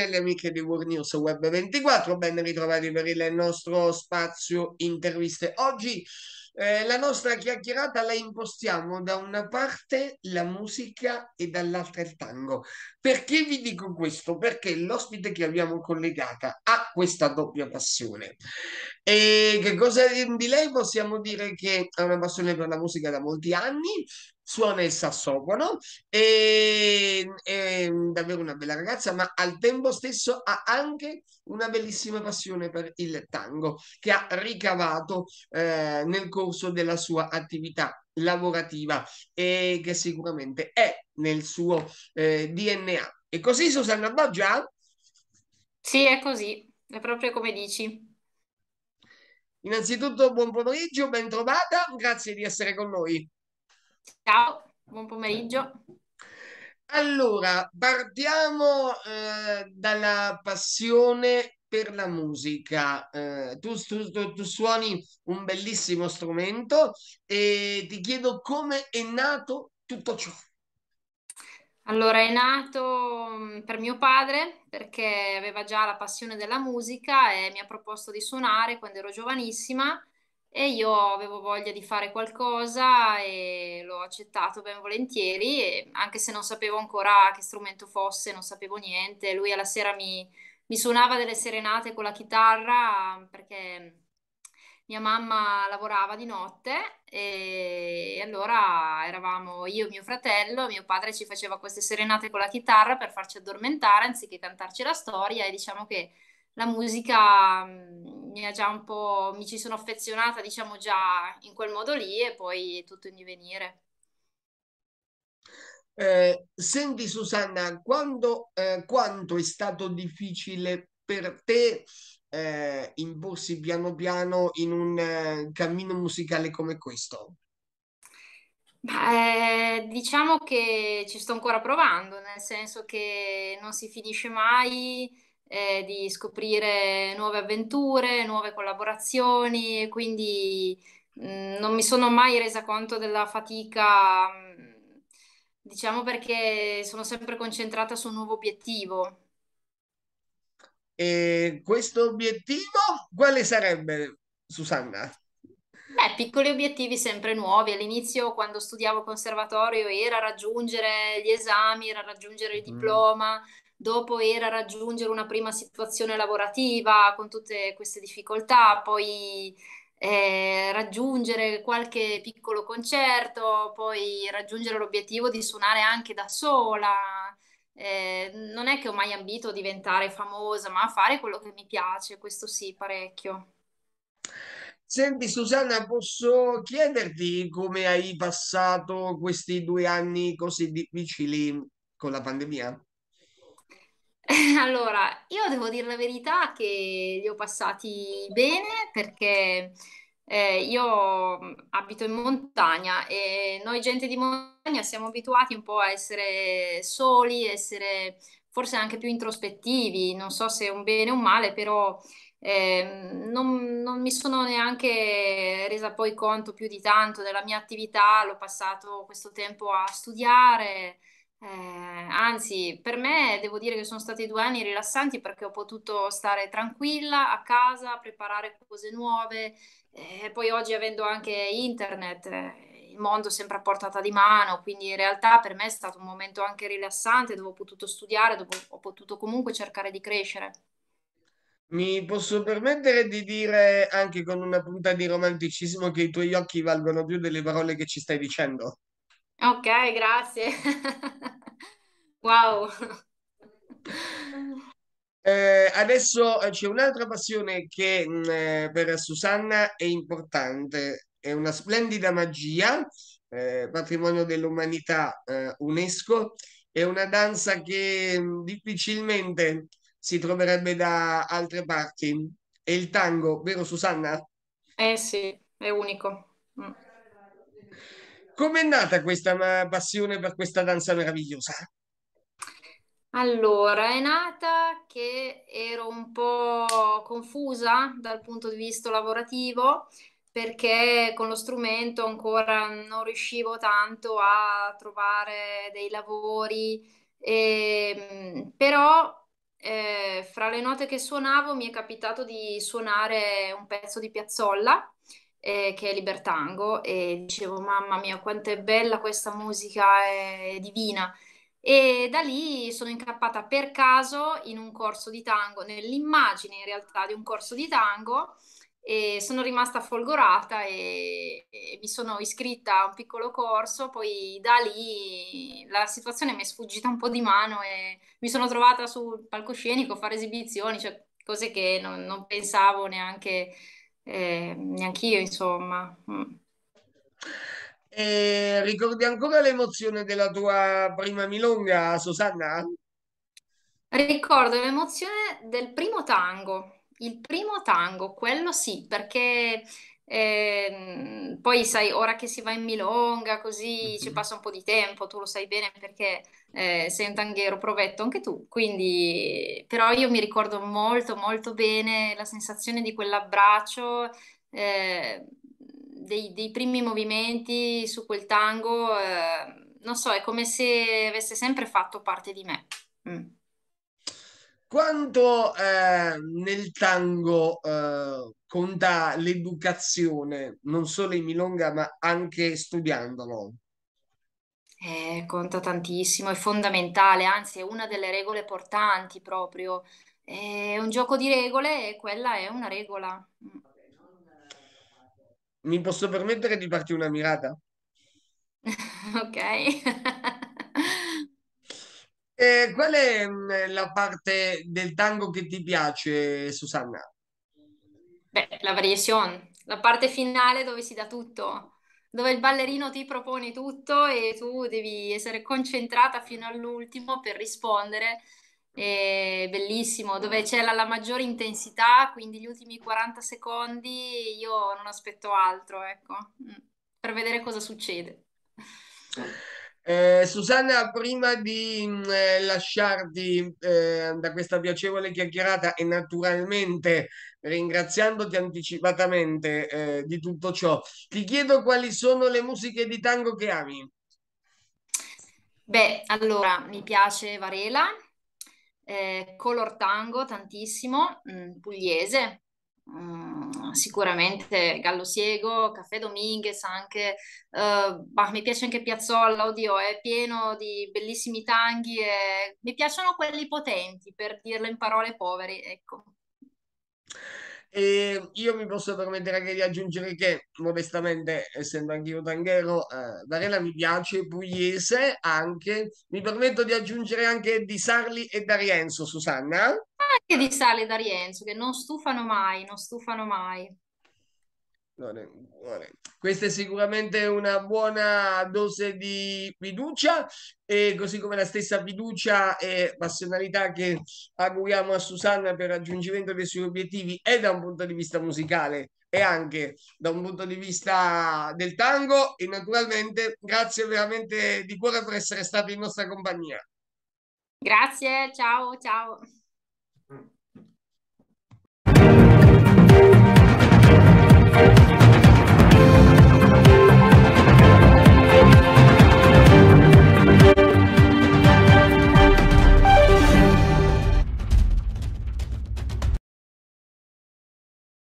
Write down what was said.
RPCL amiche di World News Web 24, ben ritrovati per il nostro spazio interviste. Oggi eh, la nostra chiacchierata la impostiamo da una parte la musica e dall'altra il tango. Perché vi dico questo? Perché l'ospite che abbiamo collegata ha questa doppia passione. E che cosa di lei possiamo dire che ha una passione per la musica da molti anni suona il sassofono e è mm, davvero una bella ragazza, ma al tempo stesso ha anche una bellissima passione per il tango che ha ricavato eh, nel corso della sua attività lavorativa e che sicuramente è nel suo eh, DNA. E così Susanna Baggia? Sì, è così, è proprio come dici. Innanzitutto buon pomeriggio, ben trovata, grazie di essere con noi. Ciao, buon pomeriggio. Allora, partiamo eh, dalla passione per la musica. Eh, tu, tu, tu, suoni un bellissimo strumento e ti chiedo come è nato tutto ciò. Allora, è nato mm, per mio padre perché aveva già la passione della musica e mi ha proposto di suonare quando ero giovanissima e io avevo voglia di fare qualcosa e l'ho accettato ben volentieri, e anche se non sapevo ancora che strumento fosse, non sapevo niente. Lui alla sera mi, mi suonava delle serenate con la chitarra perché mia mamma lavorava di notte e allora eravamo io, e mio fratello, mio padre ci faceva queste serenate con la chitarra per farci addormentare anziché cantarci la storia e diciamo che la musica mhmm, mi ha già un po', mi ci sono affezionata, diciamo già in quel modo lì e poi è tutto in divenire. Eh, senti Susanna, quando, eh, quanto è stato difficile per te eh, imporsi piano piano in un eh, cammino musicale come questo? Beh, diciamo che ci sto ancora provando, nel senso che non si finisce mai, eh, di scoprire nuove avventure, nuove collaborazioni, e quindi mh, mm, non mi sono mai resa conto della fatica, mm, diciamo perché sono sempre concentrata su un nuovo obiettivo. E questo obiettivo quale sarebbe, Susanna? Beh, piccoli obiettivi sempre nuovi. All'inizio, quando studiavo conservatorio, era raggiungere gli esami, era raggiungere il mm. diploma, dopo era raggiungere una prima situazione lavorativa con tutte queste difficoltà, poi eh, raggiungere qualche piccolo concerto, poi raggiungere l'obiettivo di suonare anche da sola. Eh, non è che ho mai ambito a diventare famosa, ma a fare quello che mi piace, questo sì, parecchio. Senti Susanna, posso chiederti come hai passato questi due anni così difficili con la pandemia? Allora, io devo dire la verità che li ho passati bene perché eh, io mm, abito in montagna e noi gente di montagna siamo abituati un po' a essere soli, essere forse anche più introspettivi, non so se è un bene o un male, però eh, non, non mi sono neanche resa poi conto più di tanto della mia attività, l'ho passato questo tempo a studiare. Eh, Anzi, per me devo dire che sono stati due anni rilassanti perché ho potuto stare tranquilla a casa, preparare cose nuove. E eh, poi oggi avendo anche internet, eh, il mondo è sempre a portata di mano, quindi in realtà per me è stato un momento anche rilassante dove ho potuto studiare, dove ho potuto comunque cercare di crescere. Mi posso permettere di dire anche con una punta di romanticismo che i tuoi occhi valgono più delle parole che ci stai dicendo? Ok, grazie. Wow! Eh, adesso eh, c'è un'altra passione che mh, mm, eh, per Susanna è importante, è una splendida magia, eh, patrimonio dell'umanità eh, UNESCO, è una danza che mh, mm, difficilmente si troverebbe da altre parti. È il tango, vero Susanna? Eh sì, è unico. Mm. Com'è nata questa passione per questa danza meravigliosa? Allora, è nata che ero un po' confusa dal punto di vista lavorativo perché con lo strumento ancora non riuscivo tanto a trovare dei lavori, e, ehm, però eh, fra le note che suonavo mi è capitato di suonare un pezzo di Piazzolla. Eh, che è Libertango e dicevo mamma mia quanto è bella questa musica, eh, è divina. E da lì sono incappata per caso in un corso di tango, nell'immagine in realtà di un corso di tango e sono rimasta folgorata e, e, mi sono iscritta a un piccolo corso, poi da lì la situazione mi è sfuggita un po' di mano e mi sono trovata sul palcoscenico a fare esibizioni, cioè cose che non, non pensavo neanche eh, io, insomma. Mm ricordi ancora l'emozione della tua prima milonga, Susanna? Ricordo l'emozione del primo tango, il primo tango, quello sì, perché eh, poi sai, ora che si va in milonga, così mhm. ci passa un po' di tempo, tu lo sai bene perché eh, sei un tanghero provetto anche tu, quindi però io mi ricordo molto molto bene la sensazione di quell'abbraccio. Eh, dei, dei, primi movimenti su quel tango, eh, non so, è come se avesse sempre fatto parte di me. Mm. Quanto eh, nel tango eh, conta l'educazione, non solo in Milonga, ma anche studiandolo? Eh, conta tantissimo, è fondamentale, anzi è una delle regole portanti proprio. È un gioco di regole e quella è una regola. Mm mi posso permettere di farti una mirata? ok. eh, qual è mm, la parte del tango che ti piace, Susanna? Beh, la variation, la parte finale dove si dà tutto, dove il ballerino ti propone tutto e tu devi essere concentrata fino all'ultimo per rispondere è ehm, bellissimo, dove c'è la, la, maggiore intensità, quindi gli ultimi 40 secondi io non aspetto altro, ecco, mm, per vedere cosa succede. Eh, Susanna, prima di mm, eh, lasciarti eh, da questa piacevole chiacchierata e naturalmente ringraziandoti anticipatamente eh, di tutto ciò, ti chiedo quali sono le musiche di tango che ami. Beh, allora mi piace Varela, eh, color tango tantissimo, mh, mm, pugliese, mh, mm, sicuramente Gallo Siego, Caffè Dominguez anche, uh, bah, mi piace anche Piazzolla, oddio, è pieno di bellissimi tanghi e mi piacciono quelli potenti, per dirla in parole poveri, ecco. E ehm, io mi posso permettere anche di aggiungere che, modestamente, essendo anch'io tanghero, eh, Varela mi piace, pugliese anche. Mi permetto di aggiungere anche di Sarli e D'Arienzo, Susanna. Anche di Sarli e D'Arienzo, che non stufano mai, non stufano mai. Buone, buone. Questa è sicuramente una buona dose di fiducia, e così come la stessa fiducia e passionalità che auguriamo a Susanna per il raggiungimento dei suoi obiettivi e da un punto di vista musicale e anche da un punto di vista del tango. E naturalmente grazie veramente di cuore per essere stata in nostra compagnia. Grazie, ciao, ciao.